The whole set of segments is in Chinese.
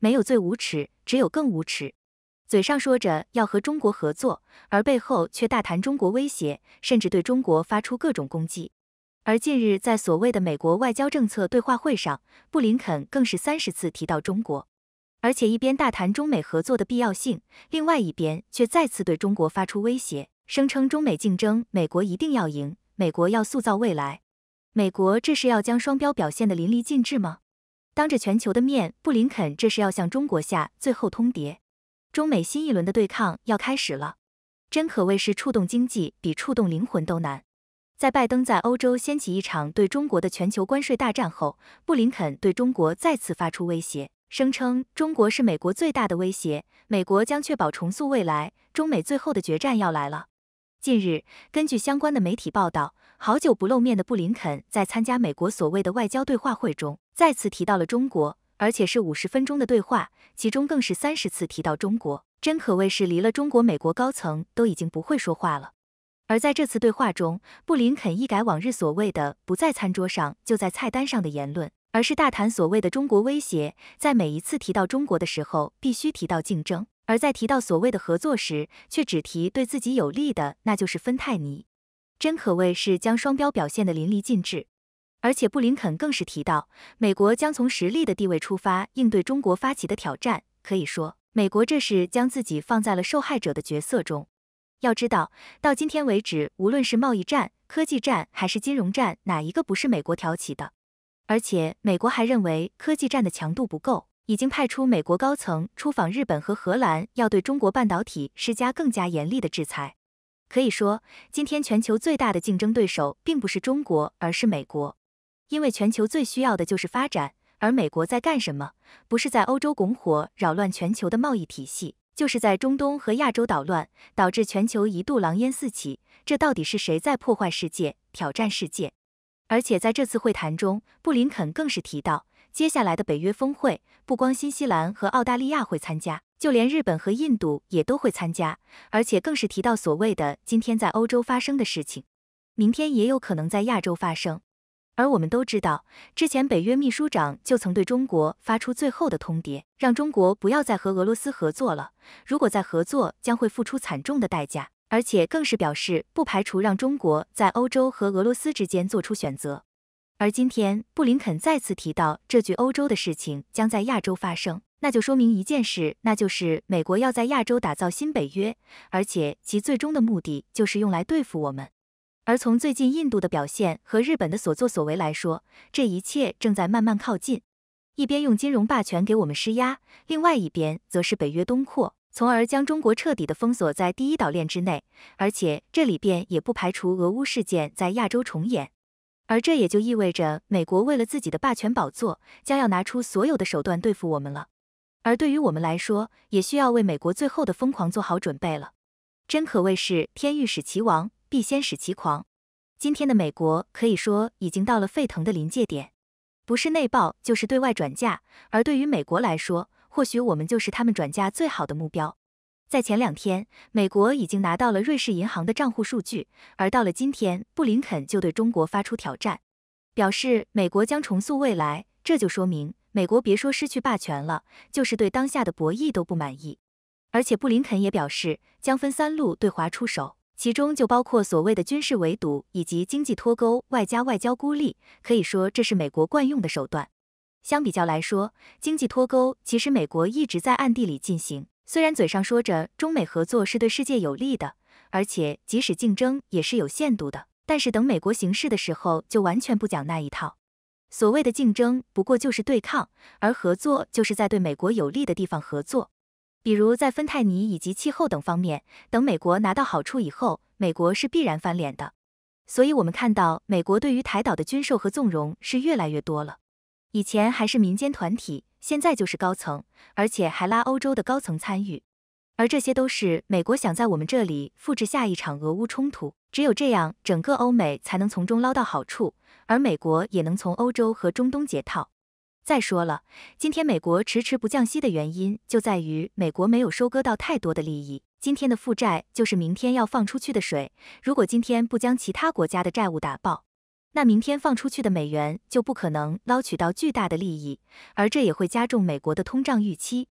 没有最无耻，只有更无耻。嘴上说着要和中国合作，而背后却大谈中国威胁，甚至对中国发出各种攻击。而近日在所谓的美国外交政策对话会上，布林肯更是三十次提到中国，而且一边大谈中美合作的必要性，另外一边却再次对中国发出威胁，声称中美竞争，美国一定要赢，美国要塑造未来。美国这是要将双标表现得淋漓尽致吗？当着全球的面，布林肯这是要向中国下最后通牒，中美新一轮的对抗要开始了，真可谓是触动经济比触动灵魂都难。在拜登在欧洲掀起一场对中国的全球关税大战后，布林肯对中国再次发出威胁，声称中国是美国最大的威胁，美国将确保重塑未来。中美最后的决战要来了。近日，根据相关的媒体报道，好久不露面的布林肯在参加美国所谓的外交对话会中。再次提到了中国，而且是五十分钟的对话，其中更是三十次提到中国，真可谓是离了中国，美国高层都已经不会说话了。而在这次对话中，布林肯一改往日所谓的不在餐桌上就在菜单上的言论，而是大谈所谓的中国威胁。在每一次提到中国的时候，必须提到竞争；而在提到所谓的合作时，却只提对自己有利的，那就是芬太尼，真可谓是将双标表现得淋漓尽致。而且布林肯更是提到，美国将从实力的地位出发应对中国发起的挑战，可以说，美国这是将自己放在了受害者的角色中。要知道，到今天为止，无论是贸易战、科技战还是金融战，哪一个不是美国挑起的？而且，美国还认为科技战的强度不够，已经派出美国高层出访日本和荷兰，要对中国半导体施加更加严厉的制裁。可以说，今天全球最大的竞争对手并不是中国，而是美国。因为全球最需要的就是发展，而美国在干什么？不是在欧洲拱火，扰乱全球的贸易体系，就是在中东和亚洲捣乱，导致全球一度狼烟四起。这到底是谁在破坏世界、挑战世界？而且在这次会谈中，布林肯更是提到，接下来的北约峰会不光新西兰和澳大利亚会参加，就连日本和印度也都会参加。而且更是提到，所谓的今天在欧洲发生的事情，明天也有可能在亚洲发生。而我们都知道，之前北约秘书长就曾对中国发出最后的通牒，让中国不要再和俄罗斯合作了。如果再合作，将会付出惨重的代价。而且更是表示，不排除让中国在欧洲和俄罗斯之间做出选择。而今天，布林肯再次提到这句“欧洲的事情将在亚洲发生”，那就说明一件事，那就是美国要在亚洲打造新北约，而且其最终的目的就是用来对付我们。而从最近印度的表现和日本的所作所为来说，这一切正在慢慢靠近。一边用金融霸权给我们施压，另外一边则是北约东扩，从而将中国彻底的封锁在第一岛链之内。而且这里边也不排除俄乌事件在亚洲重演，而这也就意味着美国为了自己的霸权宝座，将要拿出所有的手段对付我们了。而对于我们来说，也需要为美国最后的疯狂做好准备了。真可谓是天欲使其亡。必先使其狂。今天的美国可以说已经到了沸腾的临界点，不是内爆就是对外转嫁。而对于美国来说，或许我们就是他们转嫁最好的目标。在前两天，美国已经拿到了瑞士银行的账户数据，而到了今天，布林肯就对中国发出挑战，表示美国将重塑未来。这就说明，美国别说失去霸权了，就是对当下的博弈都不满意。而且布林肯也表示，将分三路对华出手。其中就包括所谓的军事围堵以及经济脱钩，外加外交孤立，可以说这是美国惯用的手段。相比较来说，经济脱钩其实美国一直在暗地里进行，虽然嘴上说着中美合作是对世界有利的，而且即使竞争也是有限度的，但是等美国行事的时候就完全不讲那一套。所谓的竞争不过就是对抗，而合作就是在对美国有利的地方合作。比如在芬太尼以及气候等方面，等美国拿到好处以后，美国是必然翻脸的。所以，我们看到美国对于台岛的军售和纵容是越来越多了。以前还是民间团体，现在就是高层，而且还拉欧洲的高层参与。而这些都是美国想在我们这里复制下一场俄乌冲突，只有这样，整个欧美才能从中捞到好处，而美国也能从欧洲和中东解套。再说了，今天美国迟迟不降息的原因就在于美国没有收割到太多的利益。今天的负债就是明天要放出去的水，如果今天不将其他国家的债务打爆，那明天放出去的美元就不可能捞取到巨大的利益，而这也会加重美国的通胀预期。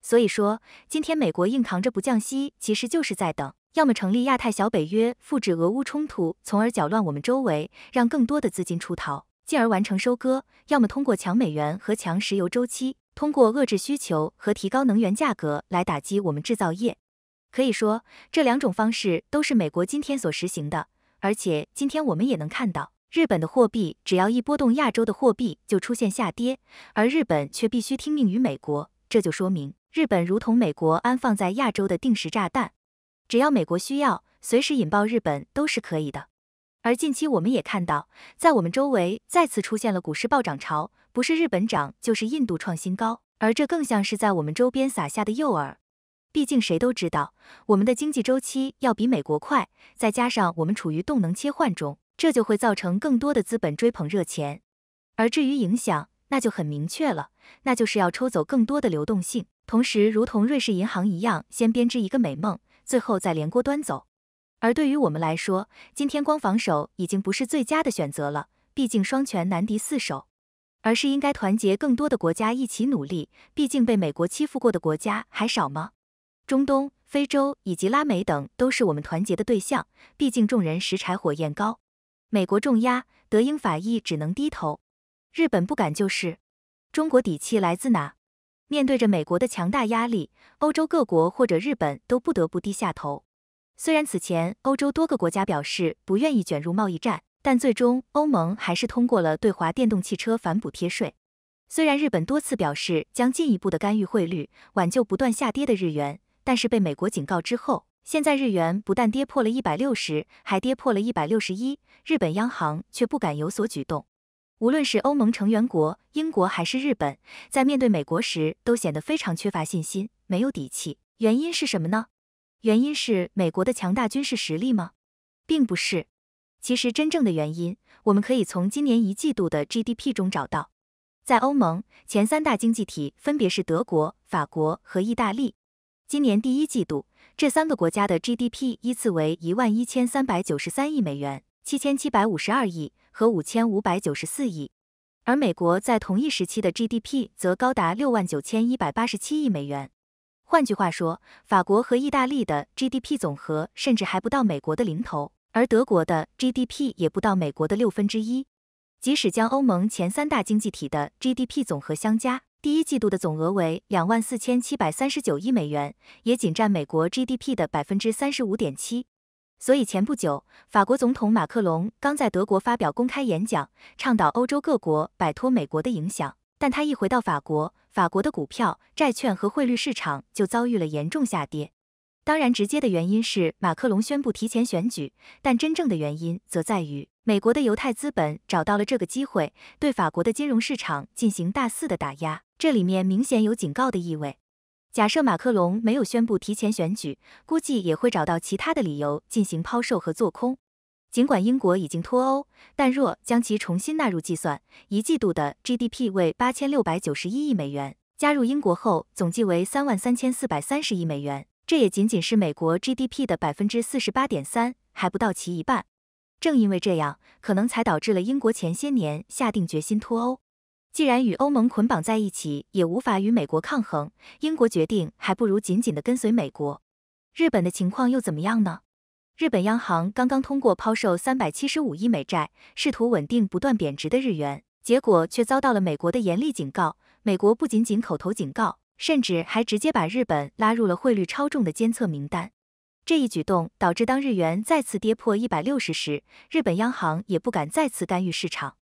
所以说，今天美国硬扛着不降息，其实就是在等，要么成立亚太小北约，复制俄乌冲突，从而搅乱我们周围，让更多的资金出逃。进而完成收割，要么通过强美元和强石油周期，通过遏制需求和提高能源价格来打击我们制造业。可以说，这两种方式都是美国今天所实行的。而且今天我们也能看到，日本的货币只要一波动，亚洲的货币就出现下跌，而日本却必须听命于美国，这就说明日本如同美国安放在亚洲的定时炸弹，只要美国需要，随时引爆日本都是可以的。而近期我们也看到，在我们周围再次出现了股市暴涨潮，不是日本涨，就是印度创新高，而这更像是在我们周边撒下的诱饵。毕竟谁都知道，我们的经济周期要比美国快，再加上我们处于动能切换中，这就会造成更多的资本追捧热钱。而至于影响，那就很明确了，那就是要抽走更多的流动性，同时如同瑞士银行一样，先编织一个美梦，最后再连锅端走。而对于我们来说，今天光防守已经不是最佳的选择了，毕竟双拳难敌四手，而是应该团结更多的国家一起努力。毕竟被美国欺负过的国家还少吗？中东、非洲以及拉美等都是我们团结的对象。毕竟众人拾柴火焰高，美国重压，德英法意只能低头，日本不敢就是。中国底气来自哪？面对着美国的强大压力，欧洲各国或者日本都不得不低下头。虽然此前欧洲多个国家表示不愿意卷入贸易战，但最终欧盟还是通过了对华电动汽车反补贴税。虽然日本多次表示将进一步的干预汇率，挽救不断下跌的日元，但是被美国警告之后，现在日元不但跌破了一百六十，还跌破了一百六十一，日本央行却不敢有所举动。无论是欧盟成员国英国还是日本，在面对美国时都显得非常缺乏信心，没有底气。原因是什么呢？原因是美国的强大军事实力吗？并不是，其实真正的原因，我们可以从今年一季度的 GDP 中找到。在欧盟前三大经济体分别是德国、法国和意大利，今年第一季度这三个国家的 GDP 依次为一万一千三百九十三亿美元、七千七百五十二亿和五千五百九十四亿，而美国在同一时期的 GDP 则高达六万九千一百八十七亿美元。换句话说，法国和意大利的 GDP 总和甚至还不到美国的零头，而德国的 GDP 也不到美国的六分之一。即使将欧盟前三大经济体的 GDP 总和相加，第一季度的总额为两万四千七百三十九亿美元，也仅占美国 GDP 的百分之三十五点七。所以，前不久，法国总统马克龙刚在德国发表公开演讲，倡导欧洲各国摆脱美国的影响。但他一回到法国，法国的股票、债券和汇率市场就遭遇了严重下跌。当然，直接的原因是马克龙宣布提前选举，但真正的原因则在于美国的犹太资本找到了这个机会，对法国的金融市场进行大肆的打压。这里面明显有警告的意味。假设马克龙没有宣布提前选举，估计也会找到其他的理由进行抛售和做空。尽管英国已经脱欧，但若将其重新纳入计算，一季度的 GDP 为八千六百九十一亿美元，加入英国后总计为三万三千四百三十亿美元，这也仅仅是美国 GDP 的百分之四十八点三，还不到其一半。正因为这样，可能才导致了英国前些年下定决心脱欧。既然与欧盟捆绑在一起，也无法与美国抗衡，英国决定还不如紧紧地跟随美国。日本的情况又怎么样呢？日本央行刚刚通过抛售三百七十五亿美债，试图稳定不断贬值的日元，结果却遭到了美国的严厉警告。美国不仅仅口头警告，甚至还直接把日本拉入了汇率超重的监测名单。这一举动导致当日元再次跌破一百六十时，日本央行也不敢再次干预市场。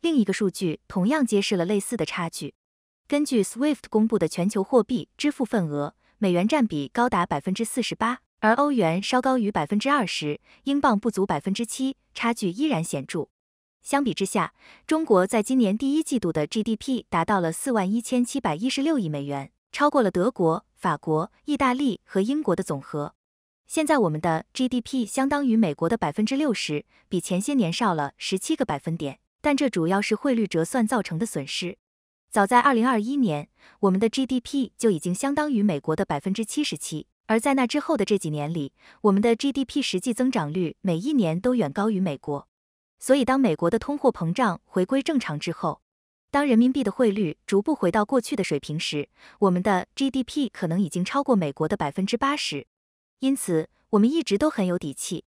另一个数据同样揭示了类似的差距。根据 SWIFT 公布的全球货币支付份额，美元占比高达百分之四十八。而欧元稍高于百分之二十，英镑不足百分之七，差距依然显著。相比之下，中国在今年第一季度的 GDP 达到了四万一千七百一十六亿美元，超过了德国、法国、意大利和英国的总和。现在我们的 GDP 相当于美国的百分之六十，比前些年少了十七个百分点，但这主要是汇率折算造成的损失。早在二零二一年，我们的 GDP 就已经相当于美国的百分之七十七。而在那之后的这几年里，我们的 GDP 实际增长率每一年都远高于美国。所以，当美国的通货膨胀回归正常之后，当人民币的汇率逐步回到过去的水平时，我们的 GDP 可能已经超过美国的百分之八十。因此，我们一直都很有底气。